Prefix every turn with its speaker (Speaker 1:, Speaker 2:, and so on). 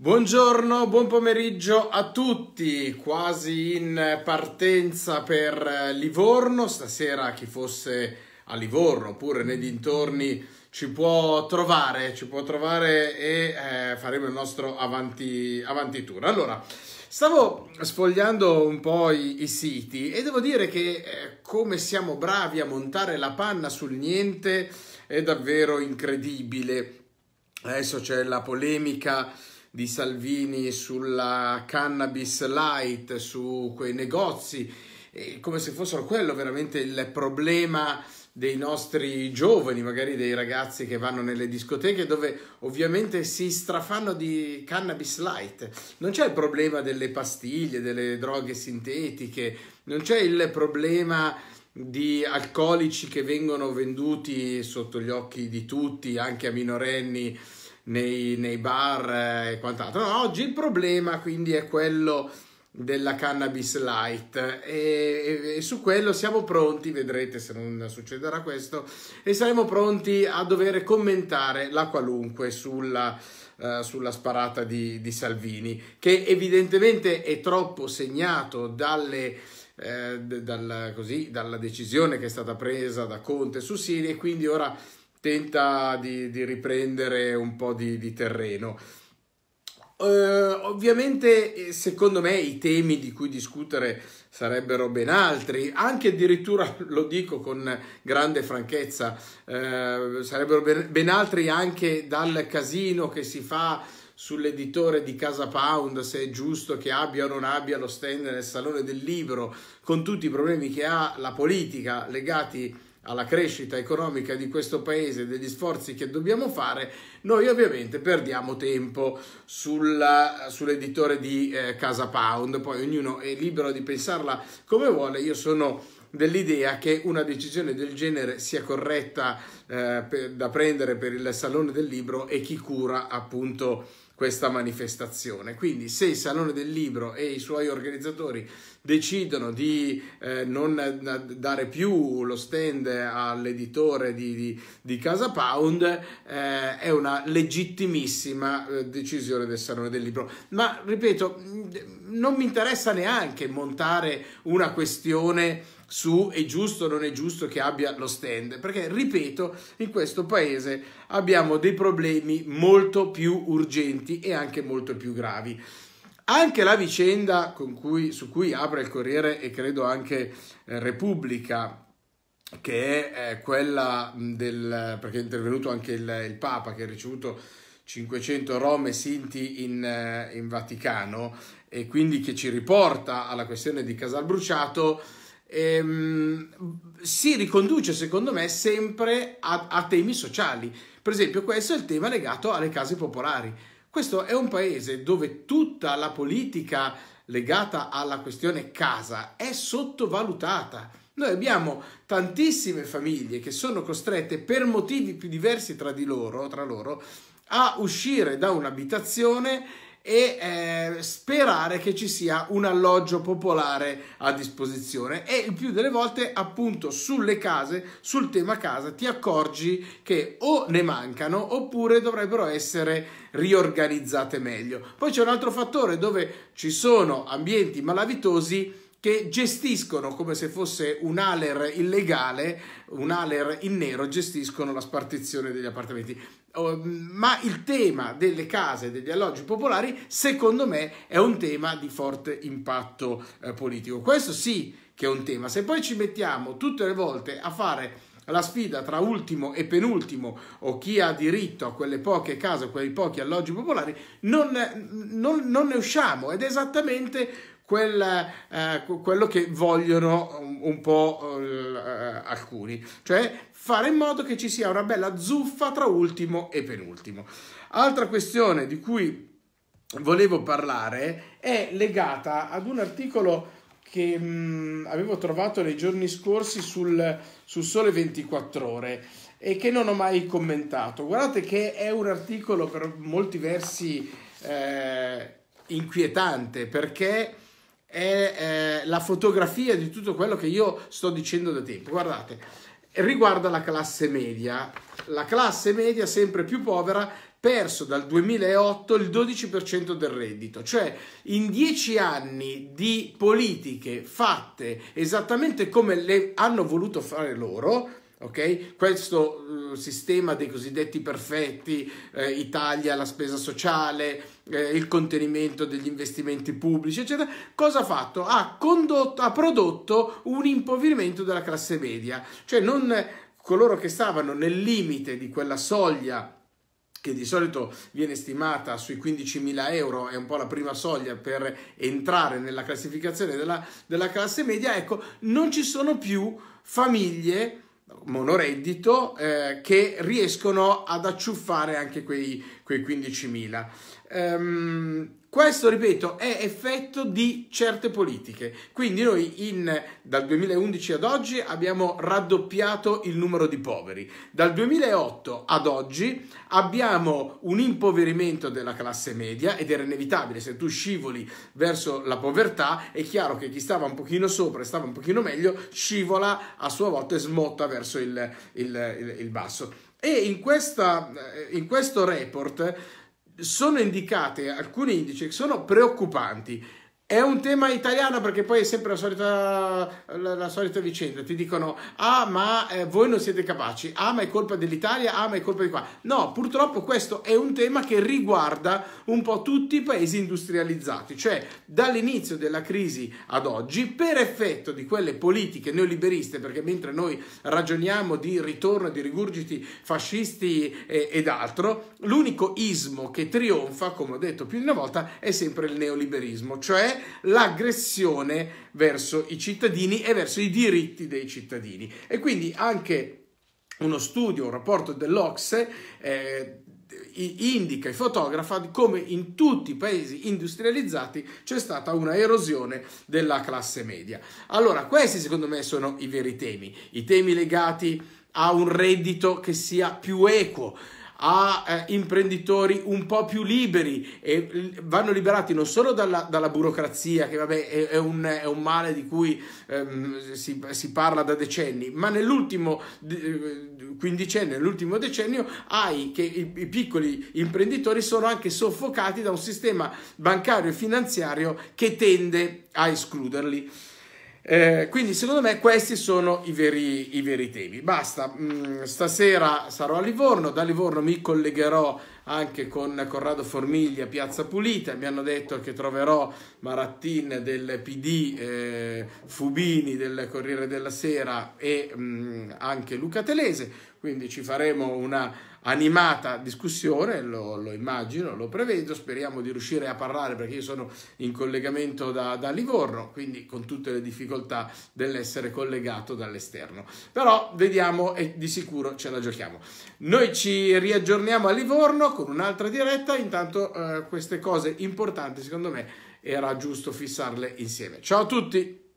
Speaker 1: Buongiorno, buon pomeriggio a tutti, quasi in partenza per Livorno, stasera chi fosse a Livorno oppure nei dintorni ci può trovare, ci può trovare e eh, faremo il nostro avanti, avanti tour. Allora, stavo sfogliando un po' i, i siti e devo dire che eh, come siamo bravi a montare la panna sul niente è davvero incredibile. Adesso c'è la polemica di Salvini sulla cannabis light, su quei negozi, come se fossero quello veramente il problema dei nostri giovani, magari dei ragazzi che vanno nelle discoteche dove ovviamente si strafanno di cannabis light. Non c'è il problema delle pastiglie, delle droghe sintetiche, non c'è il problema di alcolici che vengono venduti sotto gli occhi di tutti, anche a minorenni nei, nei bar eh, e quant'altro. No, oggi il problema quindi è quello della cannabis light e, e, e, su quello siamo pronti, vedrete se non succederà questo, e saremo pronti a dover commentare la qualunque sulla, uh, sulla sparata di, di, Salvini, che evidentemente è troppo segnato dalle, eh, dal, così, dalla decisione che è stata presa da Conte su Siria e quindi ora tenta di, di riprendere un po' di, di terreno. Uh, ovviamente, eh, secondo me, i temi di cui discutere sarebbero ben altri, anche addirittura lo dico con grande franchezza, uh, sarebbero ben, ben, altri anche dal casino che si fa sull'editore di Casa Pound, se è giusto che abbia o non abbia lo stand nel salone del libro, con tutti i problemi che ha la politica legati a alla crescita economica di questo paese, degli sforzi che dobbiamo fare, noi ovviamente perdiamo tempo sulla, sull'editore di eh, Casa Pound, poi ognuno è libero di pensarla come vuole, io sono dell'idea che una decisione del genere sia corretta eh, per, da prendere per il Salone del Libro e chi cura appunto questa manifestazione. Quindi se il Salone del Libro e i suoi organizzatori decidono di eh, non dare più lo stand all'editore di, di, di Casa Pound, eh, è una legittimissima eh, decisione del Salone del Libro. Ma ripeto, non mi interessa neanche montare una questione su è giusto o non è giusto che abbia lo stand, perché ripeto, in questo paese abbiamo dei problemi molto più urgenti e anche molto più gravi. Anche la vicenda cui, su cui apre il Corriere e credo anche eh, Repubblica che è eh, quella del perché è intervenuto anche il, il Papa che ha ricevuto 500 rom e sinti in, eh, in, Vaticano e quindi che ci riporta alla questione di Casal Bruciato ehm, si riconduce secondo me sempre a, a temi sociali. Per esempio questo è il tema legato alle case popolari. Questo è un paese dove tutta la politica legata alla questione casa è sottovalutata. Noi abbiamo tantissime famiglie che sono costrette per motivi più diversi tra di loro, tra loro a uscire da un'abitazione e eh, sperare che ci sia un alloggio popolare a disposizione e il più delle volte appunto sulle case sul tema casa ti accorgi che o ne mancano oppure dovrebbero essere riorganizzate meglio poi c'è un altro fattore dove ci sono ambienti malavitosi che gestiscono come se fosse un aler illegale, un aler in nero, gestiscono la spartizione degli appartamenti. Oh, ma il tema delle case e degli alloggi popolari, secondo me, è un tema di forte impatto eh, politico. Questo sì che è un tema. Se poi ci mettiamo tutte le volte a fare la sfida tra ultimo e penultimo o chi ha diritto a quelle poche case, a quei pochi alloggi popolari, non, non, non ne usciamo ed è esattamente quel, eh, quello che vogliono un, po' eh, alcuni, cioè fare in modo che ci sia una bella zuffa tra ultimo e penultimo. Altra questione di cui volevo parlare è legata ad un articolo che mh, mm, avevo trovato nei giorni scorsi sul, sul Sole 24 ore e che non ho mai commentato. Guardate che è un articolo per molti versi eh, inquietante perché è eh, la fotografia di tutto quello che io sto dicendo da tempo. Guardate, riguarda la classe media. La classe media sempre più povera perso dal 2008 il 12% del reddito, cioè in dieci anni di politiche fatte esattamente come le hanno voluto fare loro, Okay? Questo uh, sistema dei cosiddetti perfetti, eh, Italia, la spesa sociale, eh, il contenimento degli investimenti pubblici, eccetera, cosa ha fatto? Ha, condotto, ha prodotto un impoverimento della classe media, cioè non coloro che stavano nel limite di quella soglia che di solito viene stimata sui 15.000 euro, è un po' la prima soglia per entrare nella classificazione della, della classe media, ecco, non ci sono più famiglie monoreddito eh, che riescono ad acciuffare anche quei quei 15.000. Um, ehm, questo, ripeto, è effetto di certe politiche. Quindi noi in, dal 2011 ad oggi abbiamo raddoppiato il numero di poveri. Dal 2008 ad oggi abbiamo un impoverimento della classe media ed era inevitabile. Se tu scivoli verso la povertà è chiaro che chi stava un pochino sopra e stava un pochino meglio scivola a sua volta e smotta verso il, il, il, il basso. E in, questa, eh, in questo report sono indicati alcuni indici che sono preoccupanti. È un tema italiano perché poi è sempre la solita, la, la solita vicenda. Ti dicono, ah ma eh, voi non siete capaci, ah ma è colpa dell'Italia, ah ma è colpa di qua. No, purtroppo questo è un tema che riguarda un po' tutti i paesi industrializzati. Cioè, dall'inizio della crisi ad oggi, per effetto di quelle politiche neoliberiste, perché mentre noi ragioniamo di ritorno, di rigurgiti fascisti eh, ed altro, l'unico ismo che trionfa, come ho detto più di una volta, è sempre il neoliberismo. Cioè, l'aggressione verso i cittadini e verso i diritti dei cittadini. E quindi anche uno studio, un rapporto dell'Ocse eh, indica e fotografa come in tutti i paesi industrializzati c'è stata una erosione della classe media. Allora, questi secondo me sono i veri temi, i temi legati a un reddito che sia più equo, a eh, imprenditori un po' più liberi e vanno liberati non solo dalla, dalla burocrazia, che vabbè è, è, un, è, un, male di cui ehm, si, si, parla da decenni, ma nell'ultimo eh, quindicenne, nell'ultimo decennio, hai che i, i piccoli imprenditori sono anche soffocati da un sistema bancario e finanziario che tende a escluderli. Eh, quindi secondo me questi sono i veri, i veri temi. Basta, mh, mm, stasera sarò a Livorno, da Livorno mi collegherò anche con Corrado Formiglia, Piazza Pulita, mi hanno detto che troverò Marattin del PD, eh, Fubini del Corriere della Sera e mh, mm, anche Luca Telese, quindi ci faremo una animata discussione, lo, lo, immagino, lo prevedo, speriamo di riuscire a parlare perché io sono in collegamento da, da Livorno, quindi con tutte le difficoltà dell'essere collegato dall'esterno. Però vediamo e di sicuro ce la giochiamo. Noi ci riaggiorniamo a Livorno con un'altra diretta, intanto eh, queste cose importanti secondo me era giusto fissarle insieme. Ciao a tutti!